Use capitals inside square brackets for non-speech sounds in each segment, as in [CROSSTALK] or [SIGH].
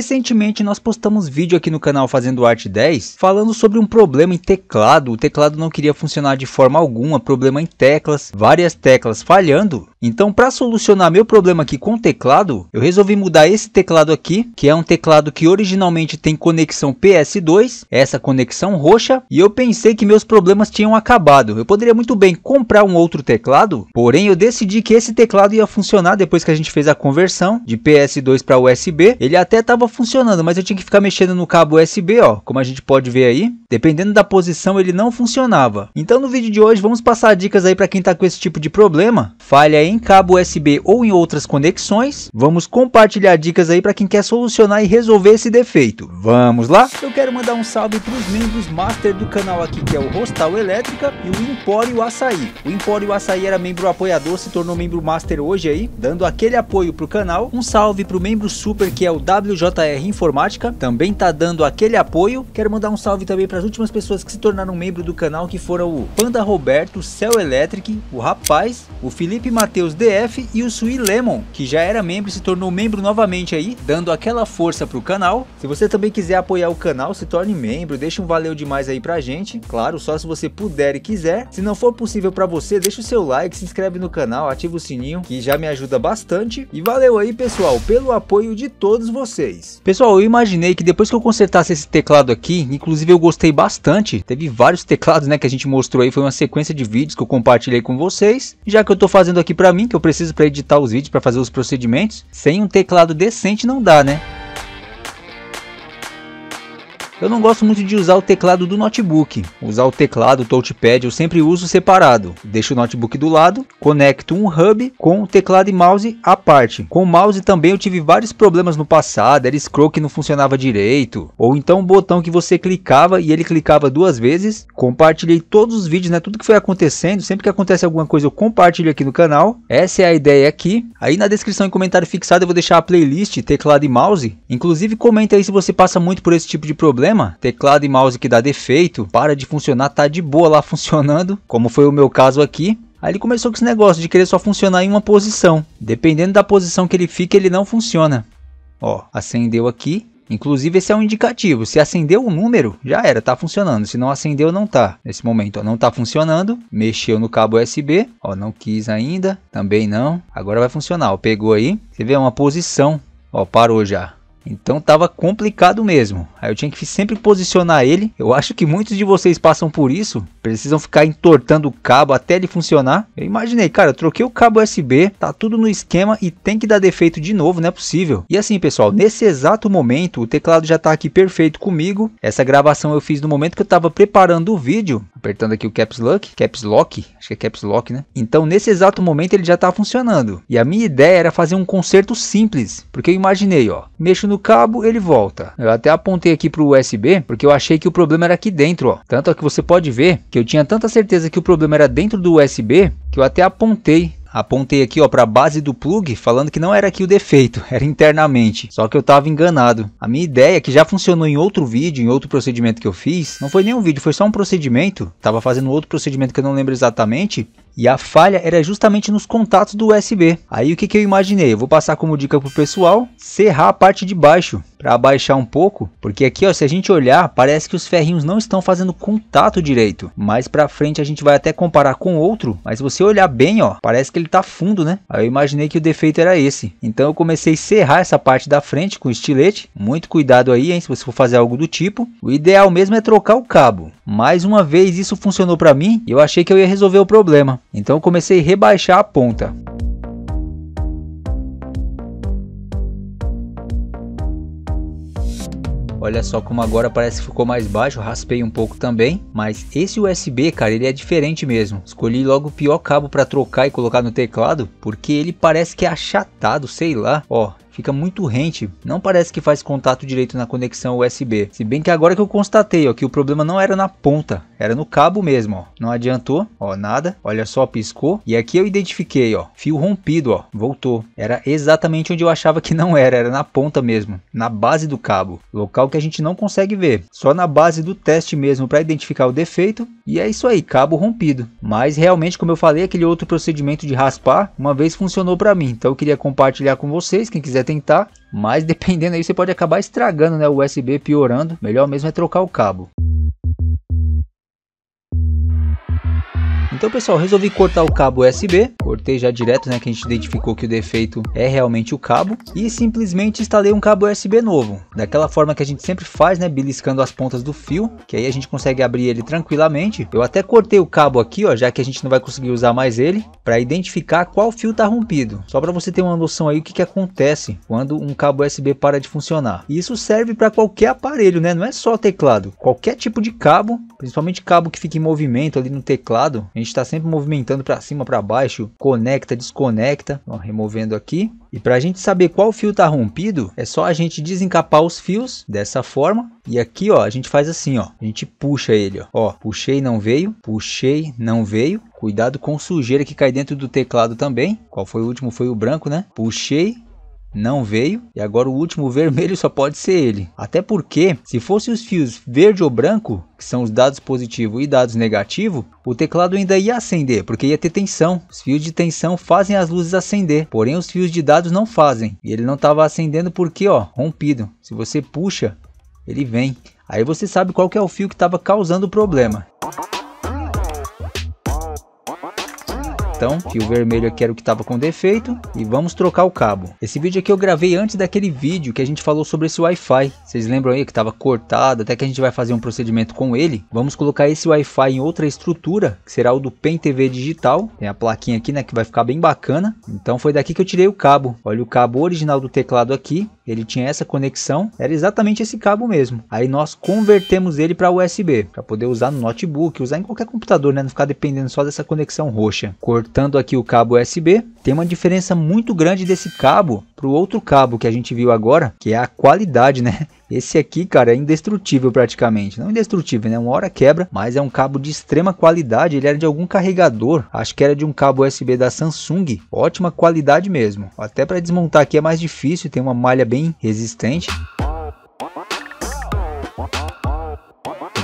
Recentemente nós postamos vídeo aqui no canal Fazendo Arte 10 falando sobre um problema em teclado. O teclado não queria funcionar de forma alguma, problema em teclas, várias teclas falhando então, para solucionar meu problema aqui com o teclado, eu resolvi mudar esse teclado aqui, que é um teclado que originalmente tem conexão PS2, essa conexão roxa, e eu pensei que meus problemas tinham acabado. Eu poderia muito bem comprar um outro teclado, porém eu decidi que esse teclado ia funcionar depois que a gente fez a conversão de PS2 para USB. Ele até estava funcionando, mas eu tinha que ficar mexendo no cabo USB, ó, como a gente pode ver aí. Dependendo da posição, ele não funcionava. Então, no vídeo de hoje, vamos passar dicas aí para quem está com esse tipo de problema, falha aí em cabo USB ou em outras conexões, vamos compartilhar dicas aí para quem quer solucionar e resolver esse defeito. Vamos lá? Eu quero mandar um salve para os membros master do canal aqui, que é o Rostal Elétrica e o Empório Açaí. O Empório Açaí era membro apoiador, se tornou membro master hoje aí, dando aquele apoio para o canal. Um salve para o membro super, que é o WJR Informática, também tá dando aquele apoio. Quero mandar um salve também para as últimas pessoas que se tornaram membro do canal, que foram o Panda Roberto, Céu Elétric, o Rapaz, o Felipe Matheus, Matheus DF e o Sui Lemon, que já era membro e se tornou membro novamente aí, dando aquela força pro canal. Se você também quiser apoiar o canal, se torne membro, deixa um valeu demais aí pra gente. Claro, só se você puder e quiser. Se não for possível pra você, deixa o seu like, se inscreve no canal, ativa o sininho, que já me ajuda bastante. E valeu aí, pessoal, pelo apoio de todos vocês. Pessoal, eu imaginei que depois que eu consertasse esse teclado aqui, inclusive eu gostei bastante, teve vários teclados, né, que a gente mostrou aí, foi uma sequência de vídeos que eu compartilhei com vocês. Já que eu tô fazendo aqui pra para mim que eu preciso para editar os vídeos, para fazer os procedimentos, sem um teclado decente não dá, né? Eu não gosto muito de usar o teclado do notebook. Usar o teclado, o touchpad, eu sempre uso separado. Deixo o notebook do lado, conecto um hub com o teclado e mouse à parte. Com o mouse também eu tive vários problemas no passado, era scroll que não funcionava direito, ou então um botão que você clicava e ele clicava duas vezes. Compartilhei todos os vídeos, né? Tudo que foi acontecendo, sempre que acontece alguma coisa eu compartilho aqui no canal. Essa é a ideia aqui. Aí na descrição e comentário fixado eu vou deixar a playlist teclado e mouse. Inclusive comenta aí se você passa muito por esse tipo de problema problema, teclado e mouse que dá defeito, para de funcionar, tá de boa lá [LAUGHS] funcionando, como foi o meu caso aqui. Aí ele começou com esse negócio de querer só funcionar em uma posição. Dependendo da posição que ele fica, ele não funciona. Ó, acendeu aqui. Inclusive esse é um indicativo, se acendeu o número, já era, tá funcionando, se não acendeu não tá. Nesse momento ó, não tá funcionando, mexeu no cabo USB, ó, não quis ainda, também não, agora vai funcionar, ó, pegou aí, você vê é uma posição, ó, parou já. Então tava complicado mesmo. Aí eu tinha que sempre posicionar ele. Eu acho que muitos de vocês passam por isso. Precisam ficar entortando o cabo até ele funcionar. Eu imaginei, cara, eu troquei o cabo USB, tá tudo no esquema e tem que dar defeito de novo, não é possível. E assim, pessoal, nesse exato momento, o teclado já tá aqui perfeito comigo. Essa gravação eu fiz no momento que eu tava preparando o vídeo apertando aqui o Caps Lock, Caps Lock, acho que é Caps Lock, né? Então nesse exato momento ele já tá funcionando. E a minha ideia era fazer um conserto simples, porque eu imaginei, ó, mexo no cabo, ele volta. Eu até apontei aqui pro USB, porque eu achei que o problema era aqui dentro, ó. Tanto é que você pode ver que eu tinha tanta certeza que o problema era dentro do USB, que eu até apontei apontei aqui ó para a base do plug falando que não era aqui o defeito, [LAUGHS] era internamente. Só que eu estava enganado. A minha ideia que já funcionou em outro vídeo, em outro procedimento que eu fiz, não foi nem um vídeo, foi só um procedimento. Tava fazendo outro procedimento que eu não lembro exatamente. E a falha era justamente nos contatos do USB. Aí o que, que eu imaginei? Eu vou passar como dica para o pessoal, serrar a parte de baixo para abaixar um pouco, porque aqui ó, se a gente olhar, parece que os ferrinhos não estão fazendo contato direito. Mais para frente a gente vai até comparar com outro, mas se você olhar bem, ó, parece que ele tá fundo, né? Aí eu imaginei que o defeito era esse. Então eu comecei a serrar essa parte da frente com estilete. Muito cuidado aí, hein, se você for fazer algo do tipo. O ideal mesmo é trocar o cabo. Mais uma vez isso funcionou para mim e eu achei que eu ia resolver o problema. Então eu comecei a rebaixar a ponta. Olha só como agora parece que ficou mais baixo, raspei um pouco também. Mas esse USB, cara, ele é diferente mesmo. Escolhi logo o pior cabo para trocar e colocar no teclado, porque ele parece que é achatado, sei lá. Ó, fica muito rente, não parece que faz contato direito na conexão USB. Se bem que agora que eu constatei ó, que o problema não era na ponta, era no cabo mesmo. Ó. Não adiantou, ó, nada. Olha só, piscou. E aqui eu identifiquei, ó, fio rompido, ó, voltou. Era exatamente onde eu achava que não era, era na ponta mesmo, na base do cabo, local que a gente não consegue ver. Só na base do teste mesmo para identificar o defeito. E é isso aí, cabo rompido. Mas realmente, como eu falei, aquele outro procedimento de raspar, uma vez funcionou para mim. Então eu queria compartilhar com vocês, quem quiser quiser tentar, mas dependendo aí você pode acabar estragando né, o USB, piorando. Melhor mesmo é trocar o cabo. Então pessoal, resolvi cortar o cabo USB, cortei já direto né, que a gente identificou que o defeito é realmente o cabo e simplesmente instalei um cabo USB novo, daquela forma que a gente sempre faz né, beliscando as pontas do fio, que aí a gente consegue abrir ele tranquilamente. Eu até cortei o cabo aqui ó, já que a gente não vai conseguir usar mais ele, para identificar qual fio tá rompido, só para você ter uma noção aí o que, que acontece quando um cabo USB para de funcionar. E isso serve para qualquer aparelho né, não é só teclado, qualquer tipo de cabo, principalmente cabo que fica em movimento ali no teclado, a gente está sempre movimentando para cima, para baixo, conecta, desconecta, ó, removendo aqui. E para a gente saber qual fio está rompido, é só a gente desencapar os fios dessa forma. E aqui, ó, a gente faz assim, ó, a gente puxa ele, ó, ó puxei, não veio, puxei, não veio. Cuidado com sujeira que cai dentro do teclado também. Qual foi o último? Foi o branco, né? Puxei, não veio e agora o último [LAUGHS] vermelho só pode ser ele. Até porque, se fossem os fios verde ou branco, que são os dados positivo e dados negativo, o teclado ainda ia acender, porque ia ter tensão. Os fios de tensão fazem as luzes acender, porém os fios de dados não fazem. E ele não estava acendendo porque, ó, rompido. Se você puxa, ele vem. Aí você sabe qual que é o fio que estava causando o problema. Então, fio vermelho aqui era o que estava com defeito e vamos trocar o cabo. Esse vídeo aqui eu gravei antes daquele vídeo que a gente falou sobre esse Wi-Fi. Vocês lembram aí que estava cortado, até que a gente vai fazer um procedimento com ele. Vamos colocar esse Wi-Fi em outra estrutura, que será o do PEN TV digital. Tem a plaquinha aqui, né, que vai ficar bem bacana. Então foi daqui que eu tirei o cabo. Olha o cabo original do teclado aqui, ele tinha essa conexão, era exatamente esse cabo mesmo. Aí nós convertemos ele para USB, para poder usar no notebook, usar em qualquer computador, né, não ficar dependendo só dessa conexão roxa. Cortamos conectando aqui o cabo USB, tem uma diferença muito grande desse cabo para o outro cabo que a gente viu agora, que é a qualidade, né? [LAUGHS] Esse aqui, cara, é indestrutível praticamente. Não indestrutível, né? Uma hora quebra, mas é um cabo de extrema qualidade. Ele era de algum carregador, acho que era de um cabo USB da Samsung. Ótima qualidade mesmo. Até para desmontar aqui é mais difícil, tem uma malha bem resistente.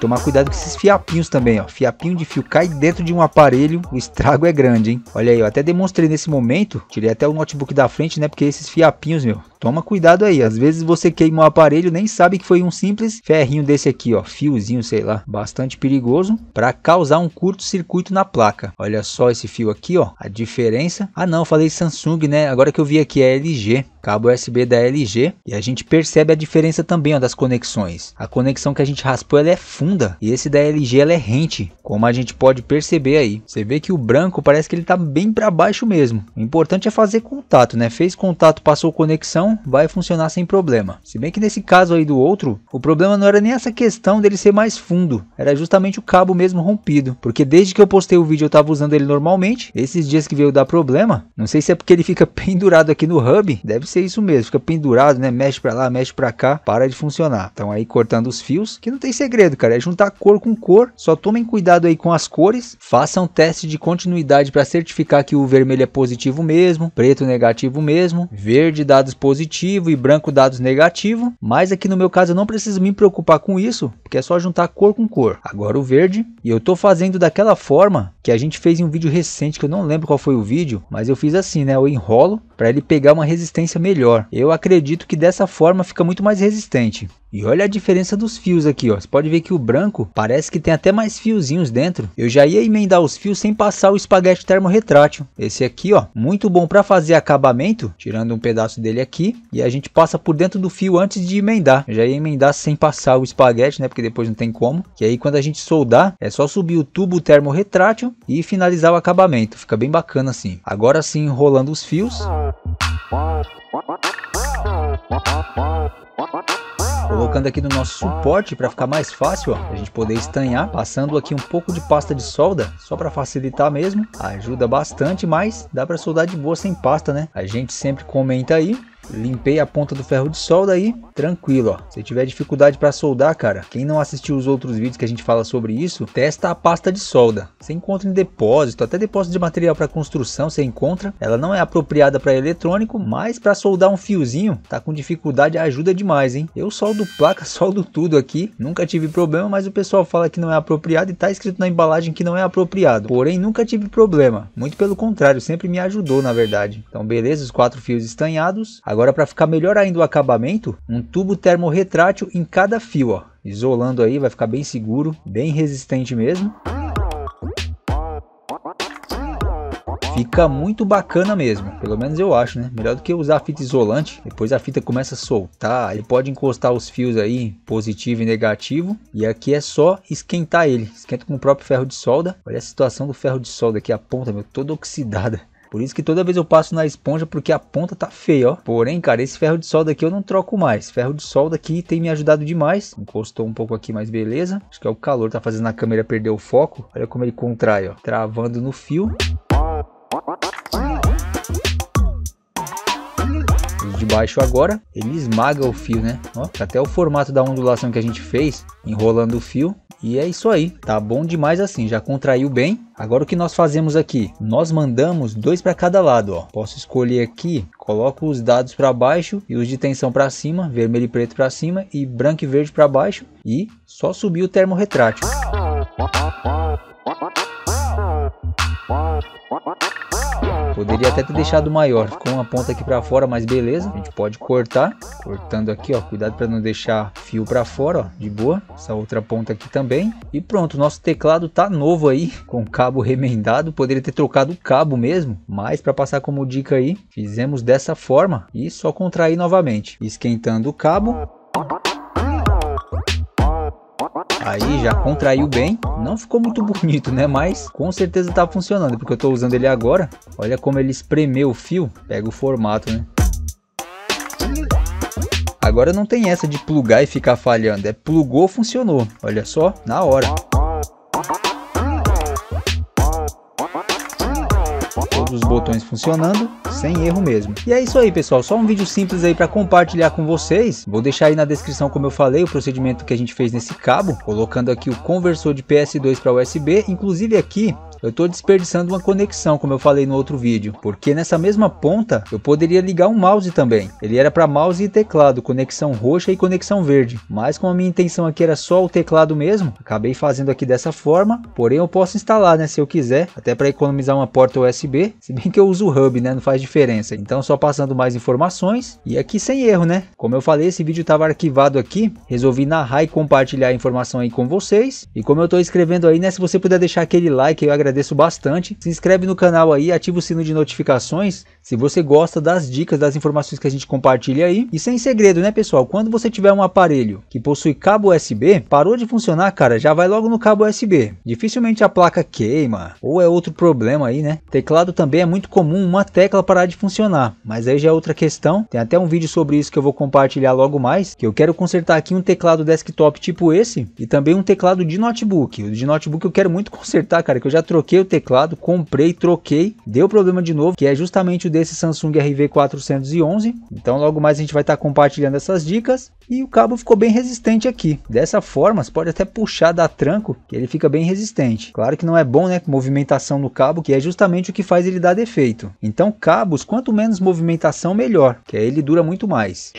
Tomar cuidado com esses fiapinhos também, ó. Fiapinho de fio cai dentro de um aparelho, o estrago é grande, hein? Olha aí, eu até demonstrei nesse momento, tirei até o notebook da frente, né? Porque esses fiapinhos, meu, Toma cuidado aí, às vezes você queima o aparelho nem sabe que foi um simples ferrinho desse aqui, ó, fiozinho, sei lá, bastante perigoso para causar um curto-circuito na placa. Olha só esse fio aqui, ó, a diferença. Ah, não, falei Samsung, né? Agora que eu vi aqui é LG, cabo USB da LG, e a gente percebe a diferença também, ó, das conexões. A conexão que a gente raspou ela é funda e esse da LG ela é rente como a gente pode perceber aí. Você vê que o branco parece que ele tá bem para baixo mesmo. O importante é fazer contato, né? Fez contato, passou conexão, vai funcionar sem problema. Se bem que nesse caso aí do outro, o problema não era nem essa questão dele ser mais fundo, era justamente o cabo mesmo rompido, porque desde que eu postei o vídeo eu tava usando ele normalmente, esses dias que veio dar problema, não sei se é porque ele fica [LAUGHS] pendurado aqui no hub, deve ser isso mesmo, fica pendurado, né? Mexe para lá, mexe para cá, para de funcionar. Então aí cortando os fios, que não tem segredo, cara, é juntar cor com cor, só tomem cuidado cuidado aí com as cores, faça um teste de continuidade para certificar que o vermelho é positivo mesmo, preto negativo mesmo, verde dados positivo e branco dados negativo, mas aqui no meu caso eu não preciso me preocupar com isso, porque é só juntar cor com cor. Agora o verde, e eu estou fazendo daquela forma que a gente fez em um vídeo recente, que eu não lembro qual foi o vídeo, mas eu fiz assim, né, eu enrolo para ele pegar uma resistência melhor. Eu acredito que dessa forma fica muito mais resistente. E olha a diferença dos fios aqui, ó. Você pode ver que o branco parece que tem até mais fiozinhos fios dentro, eu já ia emendar os fios sem passar o espaguete termorretrátil. Esse aqui, ó, muito bom para fazer acabamento, tirando um pedaço dele aqui, e a gente passa por dentro do fio antes de emendar. Eu já ia emendar sem passar o espaguete, né, porque depois não tem como. Que aí quando a gente soldar, é só subir o tubo termorretrátil e finalizar o acabamento. Fica bem bacana assim. Agora sim, enrolando os fios. Ah colocando aqui no nosso suporte para ficar mais fácil, ó, a gente poder estanhar, passando aqui um pouco de pasta de solda, só para facilitar mesmo, ajuda bastante, mas dá para soldar de boa sem pasta, né? A gente sempre comenta aí, limpei a ponta do ferro de solda aí, tranquilo, ó. Se tiver dificuldade para soldar, cara, quem não assistiu os outros vídeos que a gente fala sobre isso, testa a pasta de solda. Você encontra em depósito, até depósito de material para construção você encontra. Ela não é apropriada para eletrônico, mas para soldar um fiozinho, tá com dificuldade, ajuda demais, hein? Eu soldo placa, [LAUGHS] soldo tudo aqui, nunca tive problema, mas o pessoal fala que não é apropriado e tá escrito na embalagem que não é apropriado. Porém, nunca tive problema, muito pelo contrário, sempre me ajudou, na verdade. Então, beleza, os quatro fios estanhados. Agora Agora para ficar melhor ainda o acabamento, um tubo termorretrátil em cada fio, ó. Isolando aí, vai ficar bem seguro, bem resistente mesmo. Fica muito bacana mesmo, pelo menos eu acho, né? Melhor do que usar a fita isolante, depois a fita começa a soltar, ele pode encostar os fios aí, positivo e negativo, e aqui é só esquentar ele, esquenta com o próprio ferro de solda. Olha a situação do ferro de solda aqui, a ponta, meu, toda oxidada. Por isso que toda vez eu passo na esponja porque a ponta tá feia, ó. Porém, cara, esse ferro de solda aqui eu não troco mais. Ferro de solda aqui tem me ajudado demais. Encostou um pouco aqui, mas beleza. Acho que é o calor tá fazendo a câmera perder o foco. Olha como ele contrai, ó. Travando no fio. de baixo agora, ele esmaga o fio, né? Ó, tá até o formato da ondulação que a gente fez, enrolando o fio, e é isso aí, tá bom demais assim, já contraiu bem. Agora o que nós fazemos aqui? Nós mandamos dois para cada lado, ó. Posso escolher aqui, coloco os dados para baixo e os de tensão para cima, vermelho e preto para cima e branco e verde para baixo e só subir o termorretrátil. Poderia até ter deixado maior, ficou uma ponta aqui para fora, mas beleza. A gente pode cortar, cortando aqui, ó. Cuidado para não deixar fio para fora, ó, de boa. Essa outra ponta aqui também. E pronto, nosso teclado tá novo aí, [LAUGHS] com cabo remendado. Poderia ter trocado o cabo mesmo, mas para passar como dica aí, fizemos dessa forma e só contrair novamente, esquentando o cabo. Aí já contraiu bem. Não ficou muito bonito, né? Mas com certeza tá funcionando, porque eu tô usando ele agora. Olha como ele espremeu o fio. Pega o formato, né? Agora não tem essa de plugar e ficar falhando. É plugou, funcionou. Olha só, na hora. os botões funcionando, sem erro mesmo. E é isso aí pessoal, só um vídeo simples aí para compartilhar com vocês. Vou deixar aí na descrição como eu falei o procedimento que a gente fez nesse cabo, colocando aqui o conversor de PS2 para USB, inclusive aqui eu estou desperdiçando uma conexão, como eu falei no outro vídeo, porque nessa mesma ponta eu poderia ligar um mouse também. Ele era para mouse e teclado, conexão roxa e conexão verde, mas como a minha intenção aqui era só o teclado mesmo, acabei fazendo aqui dessa forma, porém eu posso instalar, né, se eu quiser, até para economizar uma porta USB, se bem que eu uso o hub, né, não faz diferença. Então só passando mais informações e aqui sem erro, né? Como eu falei, esse vídeo estava arquivado aqui, resolvi narrar e compartilhar a informação aí com vocês. E como eu estou escrevendo aí, né, se você puder deixar aquele like, eu agradeço agradeço bastante. Se inscreve no canal aí, ativa o sino de notificações se você gosta das dicas, das informações que a gente compartilha aí. E sem segredo, né, pessoal? Quando você tiver um aparelho que possui cabo USB, parou de funcionar, cara, já vai logo no cabo USB. Dificilmente a placa queima ou é outro problema aí, né? Teclado também é muito comum uma tecla parar de funcionar, mas aí já é outra questão. Tem até um vídeo sobre isso que eu vou compartilhar logo mais, que eu quero consertar aqui um teclado desktop tipo esse e também um teclado de notebook. O de notebook eu quero muito consertar, cara, que eu já troquei troquei o teclado, comprei, troquei, deu problema de novo, que é justamente o desse Samsung RV411. Então logo mais a gente vai estar tá compartilhando essas dicas. E o cabo ficou bem resistente aqui. Dessa forma, você pode até puxar, dar tranco, que ele fica bem resistente. Claro que não é bom, né, movimentação no cabo, que é justamente o que faz ele dar defeito. Então cabos, quanto menos movimentação, melhor, que aí ele dura muito mais.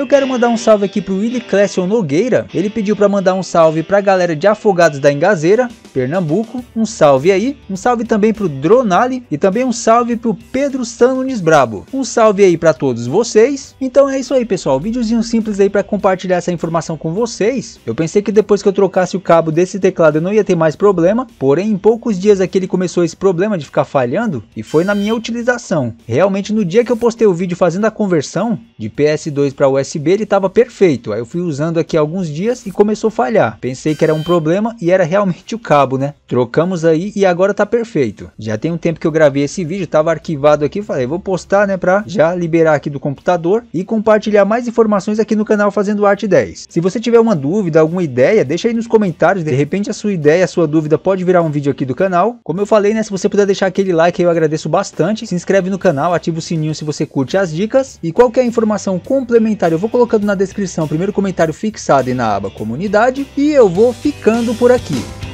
Eu quero mandar um salve aqui pro Willy Clécio Nogueira. Ele pediu para mandar um salve pra galera de Afogados da Engazeira Pernambuco. Um salve aí, um salve também para o Dronali e também um salve para o Pedro Sanunes Brabo. Um salve aí para todos vocês. Então é isso aí, pessoal. Videozinho simples aí para compartilhar essa informação com vocês. Eu pensei que depois que eu trocasse o cabo desse teclado eu não ia ter mais problema, porém em poucos dias aqui ele começou esse problema de ficar falhando e foi na minha utilização. Realmente no dia que eu postei o vídeo fazendo a conversão de PS2 para USB ele estava perfeito. Aí eu fui usando aqui alguns dias e começou a falhar. Pensei que era um problema e era realmente o cabo cabo, né? Trocamos aí e agora tá perfeito. Já tem um tempo que eu gravei esse vídeo, tava arquivado aqui, falei, vou postar, né, para já liberar aqui do computador e compartilhar mais informações aqui no canal Fazendo Arte 10. Se você tiver uma dúvida, alguma ideia, deixa aí nos comentários, de repente a sua ideia, a sua dúvida pode virar um vídeo aqui do canal. Como eu falei, né, se você puder deixar aquele like, eu agradeço bastante. Se inscreve no canal, ativa o sininho se você curte as dicas e qualquer informação complementar eu vou colocando na descrição, primeiro comentário fixado e na aba comunidade e eu vou ficando por aqui.